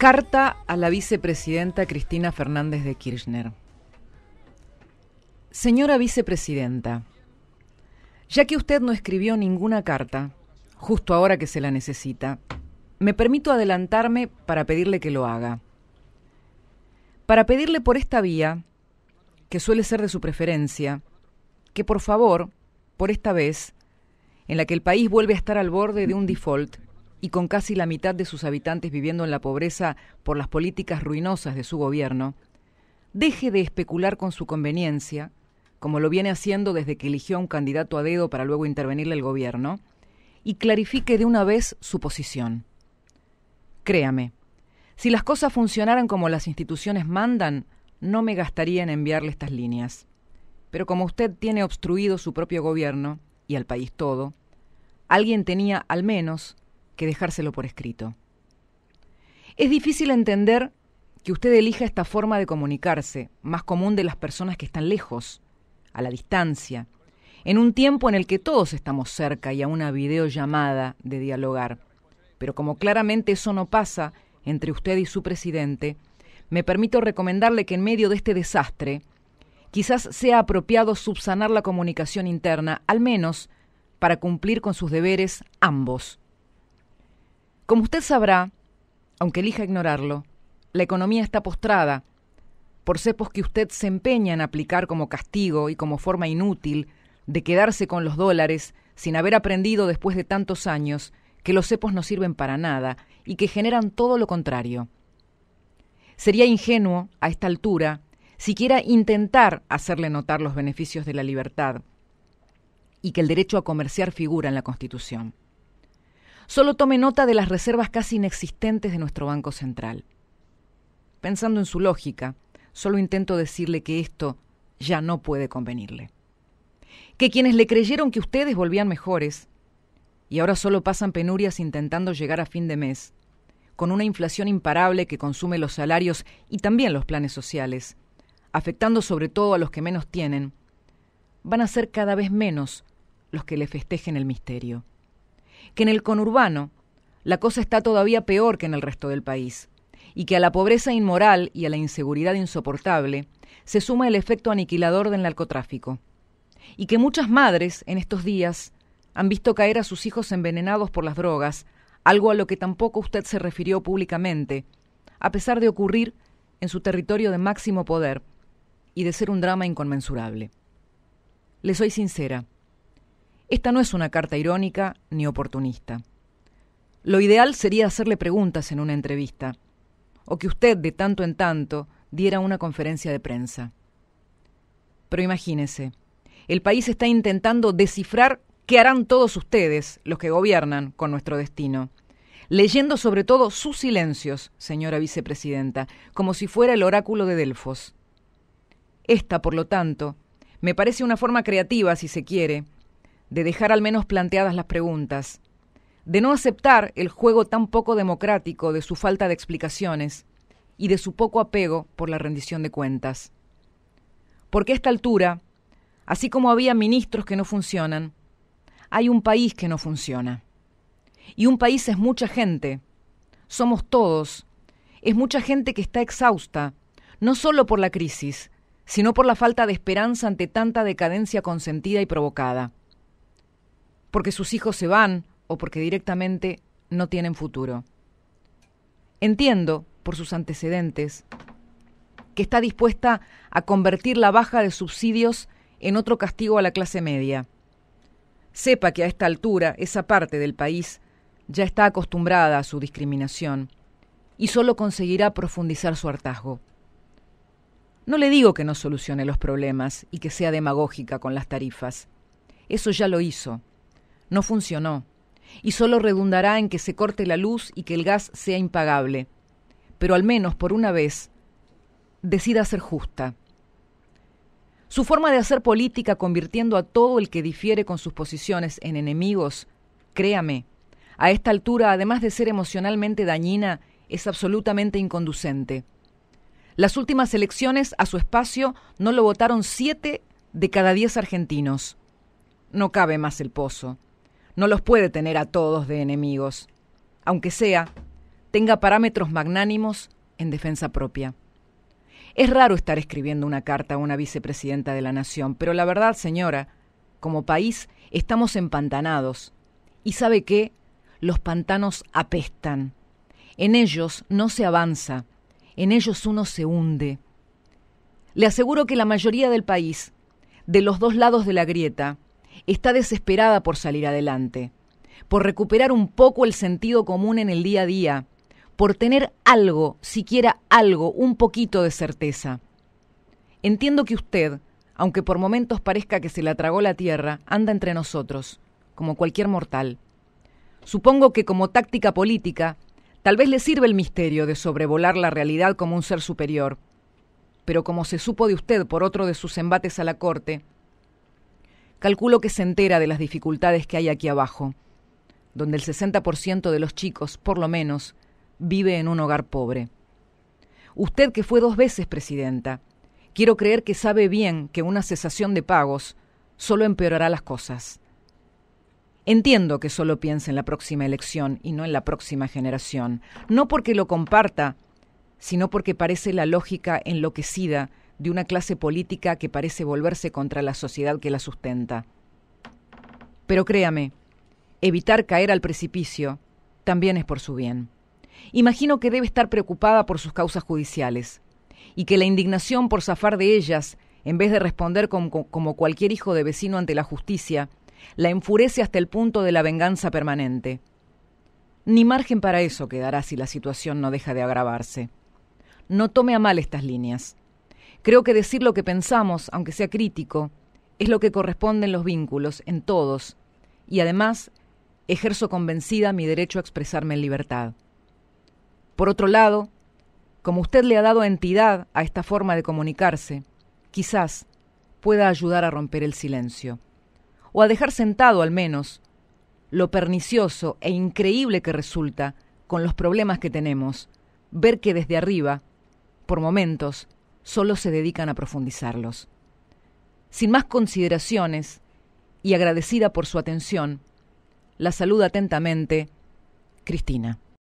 Carta a la vicepresidenta Cristina Fernández de Kirchner. Señora vicepresidenta, ya que usted no escribió ninguna carta, justo ahora que se la necesita, me permito adelantarme para pedirle que lo haga. Para pedirle por esta vía, que suele ser de su preferencia, que por favor, por esta vez, en la que el país vuelve a estar al borde de un default, y con casi la mitad de sus habitantes viviendo en la pobreza por las políticas ruinosas de su gobierno, deje de especular con su conveniencia, como lo viene haciendo desde que eligió a un candidato a dedo para luego intervenirle el gobierno, y clarifique de una vez su posición. Créame, si las cosas funcionaran como las instituciones mandan, no me gastaría en enviarle estas líneas. Pero como usted tiene obstruido su propio gobierno, y al país todo, alguien tenía al menos que dejárselo por escrito. Es difícil entender que usted elija esta forma de comunicarse, más común de las personas que están lejos, a la distancia, en un tiempo en el que todos estamos cerca y a una videollamada de dialogar. Pero como claramente eso no pasa entre usted y su presidente, me permito recomendarle que en medio de este desastre, quizás sea apropiado subsanar la comunicación interna, al menos para cumplir con sus deberes ambos, como usted sabrá, aunque elija ignorarlo, la economía está postrada por cepos que usted se empeña en aplicar como castigo y como forma inútil de quedarse con los dólares sin haber aprendido después de tantos años que los cepos no sirven para nada y que generan todo lo contrario. Sería ingenuo, a esta altura, siquiera intentar hacerle notar los beneficios de la libertad y que el derecho a comerciar figura en la Constitución. Solo tome nota de las reservas casi inexistentes de nuestro Banco Central. Pensando en su lógica, solo intento decirle que esto ya no puede convenirle. Que quienes le creyeron que ustedes volvían mejores y ahora solo pasan penurias intentando llegar a fin de mes, con una inflación imparable que consume los salarios y también los planes sociales, afectando sobre todo a los que menos tienen, van a ser cada vez menos los que le festejen el misterio que en el conurbano la cosa está todavía peor que en el resto del país, y que a la pobreza inmoral y a la inseguridad insoportable se suma el efecto aniquilador del narcotráfico, y que muchas madres en estos días han visto caer a sus hijos envenenados por las drogas, algo a lo que tampoco usted se refirió públicamente, a pesar de ocurrir en su territorio de máximo poder y de ser un drama inconmensurable. Le soy sincera, esta no es una carta irónica ni oportunista. Lo ideal sería hacerle preguntas en una entrevista, o que usted de tanto en tanto diera una conferencia de prensa. Pero imagínese, el país está intentando descifrar qué harán todos ustedes, los que gobiernan, con nuestro destino, leyendo sobre todo sus silencios, señora vicepresidenta, como si fuera el oráculo de Delfos. Esta, por lo tanto, me parece una forma creativa, si se quiere, de dejar al menos planteadas las preguntas, de no aceptar el juego tan poco democrático de su falta de explicaciones y de su poco apego por la rendición de cuentas. Porque a esta altura, así como había ministros que no funcionan, hay un país que no funciona. Y un país es mucha gente, somos todos, es mucha gente que está exhausta, no solo por la crisis, sino por la falta de esperanza ante tanta decadencia consentida y provocada porque sus hijos se van o porque directamente no tienen futuro. Entiendo, por sus antecedentes, que está dispuesta a convertir la baja de subsidios en otro castigo a la clase media. Sepa que a esta altura esa parte del país ya está acostumbrada a su discriminación y solo conseguirá profundizar su hartazgo. No le digo que no solucione los problemas y que sea demagógica con las tarifas. Eso ya lo hizo no funcionó, y solo redundará en que se corte la luz y que el gas sea impagable. Pero al menos por una vez, decida ser justa. Su forma de hacer política convirtiendo a todo el que difiere con sus posiciones en enemigos, créame, a esta altura, además de ser emocionalmente dañina, es absolutamente inconducente. Las últimas elecciones a su espacio no lo votaron siete de cada diez argentinos. No cabe más el pozo no los puede tener a todos de enemigos, aunque sea, tenga parámetros magnánimos en defensa propia. Es raro estar escribiendo una carta a una vicepresidenta de la Nación, pero la verdad, señora, como país estamos empantanados. ¿Y sabe qué? Los pantanos apestan. En ellos no se avanza, en ellos uno se hunde. Le aseguro que la mayoría del país, de los dos lados de la grieta, está desesperada por salir adelante, por recuperar un poco el sentido común en el día a día, por tener algo, siquiera algo, un poquito de certeza. Entiendo que usted, aunque por momentos parezca que se la tragó la tierra, anda entre nosotros, como cualquier mortal. Supongo que como táctica política, tal vez le sirve el misterio de sobrevolar la realidad como un ser superior. Pero como se supo de usted por otro de sus embates a la corte, calculo que se entera de las dificultades que hay aquí abajo, donde el 60% de los chicos, por lo menos, vive en un hogar pobre. Usted que fue dos veces presidenta, quiero creer que sabe bien que una cesación de pagos solo empeorará las cosas. Entiendo que solo piensa en la próxima elección y no en la próxima generación, no porque lo comparta, sino porque parece la lógica enloquecida de una clase política que parece volverse contra la sociedad que la sustenta. Pero créame, evitar caer al precipicio también es por su bien. Imagino que debe estar preocupada por sus causas judiciales y que la indignación por zafar de ellas, en vez de responder como, cualquier hijo de vecino ante la justicia, la enfurece hasta el punto de la venganza permanente. Ni margen para eso quedará si la situación no deja de agravarse. No tome a mal estas líneas. Creo que decir lo que pensamos, aunque sea crítico, es lo que corresponde en los vínculos, en todos, y además ejerzo convencida mi derecho a expresarme en libertad. Por otro lado, como usted le ha dado entidad a esta forma de comunicarse, quizás pueda ayudar a romper el silencio, o a dejar sentado al menos lo pernicioso e increíble que resulta con los problemas que tenemos, ver que desde arriba, por momentos, solo se dedican a profundizarlos. Sin más consideraciones y agradecida por su atención, la saluda atentamente Cristina.